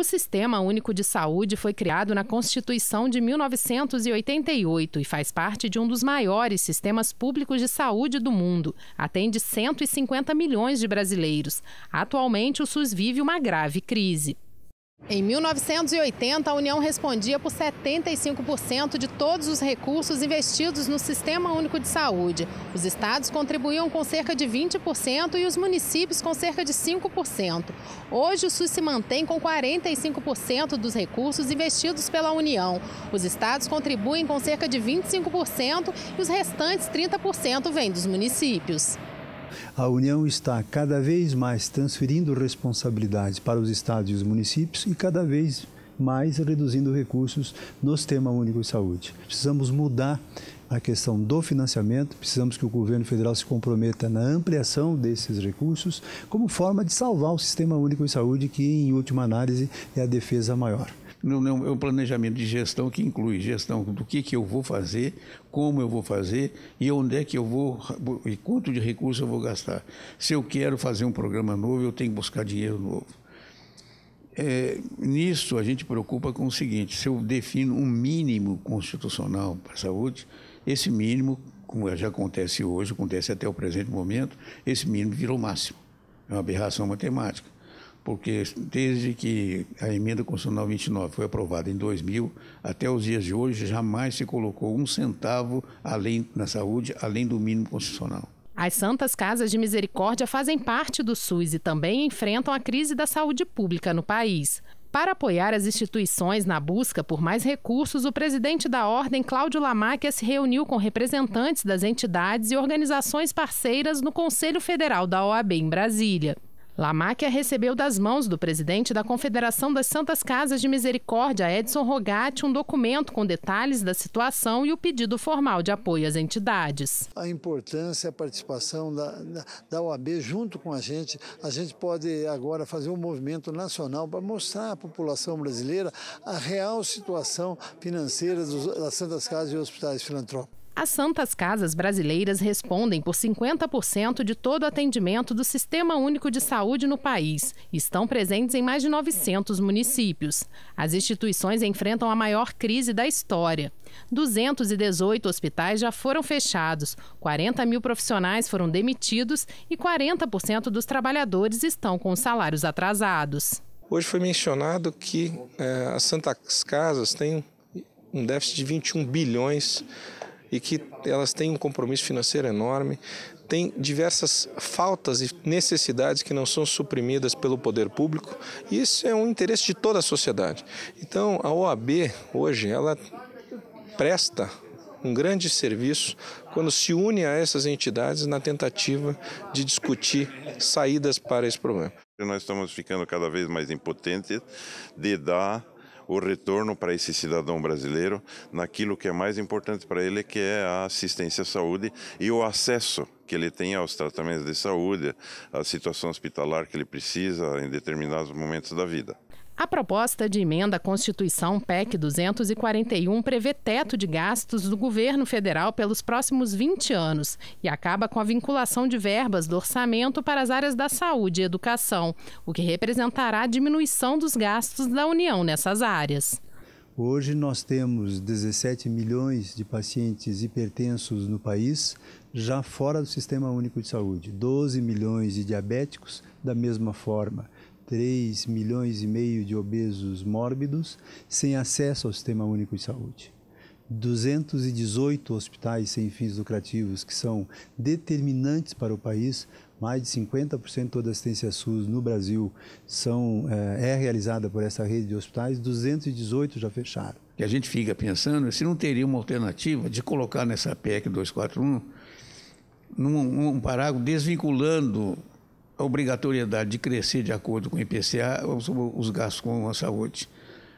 O Sistema Único de Saúde foi criado na Constituição de 1988 e faz parte de um dos maiores sistemas públicos de saúde do mundo. Atende 150 milhões de brasileiros. Atualmente, o SUS vive uma grave crise. Em 1980, a União respondia por 75% de todos os recursos investidos no Sistema Único de Saúde. Os estados contribuíam com cerca de 20% e os municípios com cerca de 5%. Hoje, o SUS se mantém com 45% dos recursos investidos pela União. Os estados contribuem com cerca de 25% e os restantes 30% vêm dos municípios. A União está cada vez mais transferindo responsabilidades para os estados e os municípios e cada vez mais reduzindo recursos no Sistema Único de Saúde. Precisamos mudar a questão do financiamento, precisamos que o governo federal se comprometa na ampliação desses recursos como forma de salvar o Sistema Único de Saúde, que em última análise é a defesa maior no é meu planejamento de gestão, que inclui gestão do que, que eu vou fazer, como eu vou fazer e onde é que eu vou e quanto de recurso eu vou gastar. Se eu quero fazer um programa novo, eu tenho que buscar dinheiro novo. É, nisso a gente preocupa com o seguinte: se eu defino um mínimo constitucional para a saúde, esse mínimo, como já acontece hoje, acontece até o presente momento, esse mínimo virou máximo. É uma aberração matemática porque desde que a emenda constitucional 29 foi aprovada em 2000 até os dias de hoje jamais se colocou um centavo além na saúde além do mínimo constitucional. As Santas Casas de Misericórdia fazem parte do SUS e também enfrentam a crise da saúde pública no país. Para apoiar as instituições na busca por mais recursos, o presidente da Ordem, Cláudio Lamáquia, se reuniu com representantes das entidades e organizações parceiras no Conselho Federal da OAB em Brasília. Lamáquia recebeu das mãos do presidente da Confederação das Santas Casas de Misericórdia, Edson Rogatti, um documento com detalhes da situação e o pedido formal de apoio às entidades. A importância, a participação da, da OAB junto com a gente, a gente pode agora fazer um movimento nacional para mostrar à população brasileira a real situação financeira das Santas Casas e hospitais filantrópicos. As Santas Casas brasileiras respondem por 50% de todo o atendimento do Sistema Único de Saúde no país e estão presentes em mais de 900 municípios. As instituições enfrentam a maior crise da história. 218 hospitais já foram fechados, 40 mil profissionais foram demitidos e 40% dos trabalhadores estão com salários atrasados. Hoje foi mencionado que eh, as Santas Casas têm um déficit de 21 bilhões e que elas têm um compromisso financeiro enorme, têm diversas faltas e necessidades que não são suprimidas pelo poder público, e isso é um interesse de toda a sociedade. Então, a OAB hoje, ela presta um grande serviço quando se une a essas entidades na tentativa de discutir saídas para esse problema. Nós estamos ficando cada vez mais impotentes de dar o retorno para esse cidadão brasileiro naquilo que é mais importante para ele, que é a assistência à saúde e o acesso que ele tem aos tratamentos de saúde, à situação hospitalar que ele precisa em determinados momentos da vida. A proposta de emenda à Constituição PEC 241 prevê teto de gastos do governo federal pelos próximos 20 anos e acaba com a vinculação de verbas do orçamento para as áreas da saúde e educação, o que representará a diminuição dos gastos da União nessas áreas. Hoje nós temos 17 milhões de pacientes hipertensos no país, já fora do Sistema Único de Saúde, 12 milhões de diabéticos da mesma forma. 3 milhões e meio de obesos mórbidos sem acesso ao Sistema Único de Saúde. 218 hospitais sem fins lucrativos que são determinantes para o país. Mais de 50% da assistência SUS no Brasil são, é, é realizada por essa rede de hospitais, 218 já fecharam. E a gente fica pensando se não teria uma alternativa de colocar nessa PEC 241 num, num parágrafo desvinculando a obrigatoriedade de crescer de acordo com o IPCA os gastos com a saúde.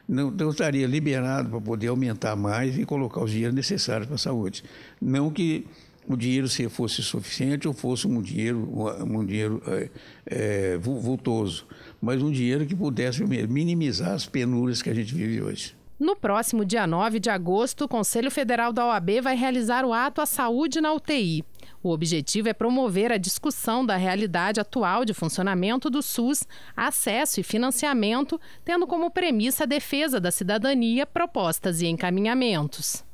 Não, então, estaria liberado para poder aumentar mais e colocar os dinheiros necessários para a saúde. Não que o dinheiro se fosse suficiente ou fosse um dinheiro, um dinheiro é, é, vultoso, mas um dinheiro que pudesse minimizar as penúrias que a gente vive hoje. No próximo dia 9 de agosto, o Conselho Federal da OAB vai realizar o ato à saúde na UTI. O objetivo é promover a discussão da realidade atual de funcionamento do SUS, acesso e financiamento, tendo como premissa a defesa da cidadania, propostas e encaminhamentos.